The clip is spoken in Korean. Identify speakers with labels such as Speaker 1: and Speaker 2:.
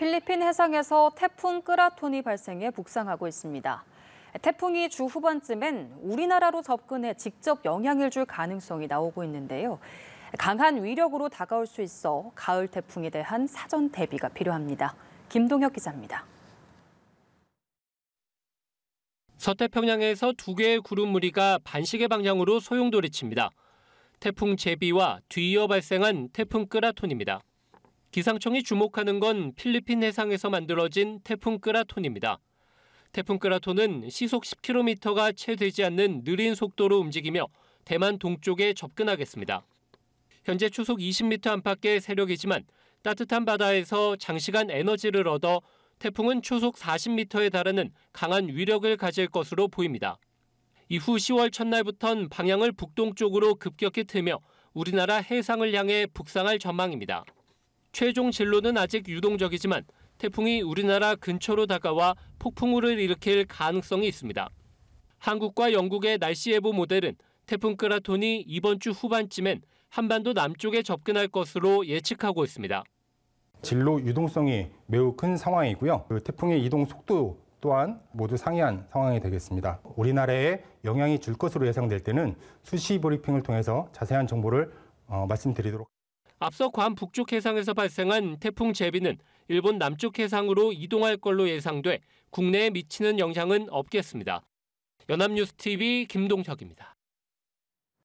Speaker 1: 필리핀 해상에서 태풍 끄라톤이 발생해 북상하고 있습니다. 태풍이 주 후반쯤엔 우리나라로 접근해 직접 영향을 줄 가능성이 나오고 있는데요. 강한 위력으로 다가올 수 있어 가을 태풍에 대한 사전 대비가 필요합니다. 김동혁 기자입니다.
Speaker 2: 서태평양에서 두 개의 구름 무리가 반시계 방향으로 소용돌이칩니다. 태풍 제비와 뒤이어 발생한 태풍 끄라톤입니다. 기상청이 주목하는 건 필리핀 해상에서 만들어진 태풍 끄라톤입니다. 태풍 끄라톤은 시속 10km가 채 되지 않는 느린 속도로 움직이며 대만 동쪽에 접근하겠습니다. 현재 추속 20m 안팎의 세력이지만 따뜻한 바다에서 장시간 에너지를 얻어 태풍은 초속 40m에 달하는 강한 위력을 가질 것으로 보입니다. 이후 10월 첫날부턴 방향을 북동쪽으로 급격히 틀며 우리나라 해상을 향해 북상할 전망입니다. 최종 진로는 아직 유동적이지만 태풍이 우리나라 근처로 다가와 폭풍우를 일으킬 가능성이 있습니다. 한국과 영국의 날씨예보 모델은 태풍 크라톤이 이번 주 후반쯤엔 한반도 남쪽에 접근할 것으로 예측하고 있습니다.
Speaker 3: 진로 유동성이 매우 큰 상황이고요. 그 태풍의 이동 속도 또한 모두 상이한 상황이 되겠습니다. 우리나라에 영향이 줄 것으로 예상될 때는 수시 브리핑을 통해서 자세한 정보를 어, 말씀드리도록
Speaker 2: 앞서 괌 북쪽 해상에서 발생한 태풍 제비는 일본 남쪽 해상으로 이동할 걸로 예상돼 국내에 미치는 영향은 없겠습니다. 연합뉴스TV 김동혁입니다.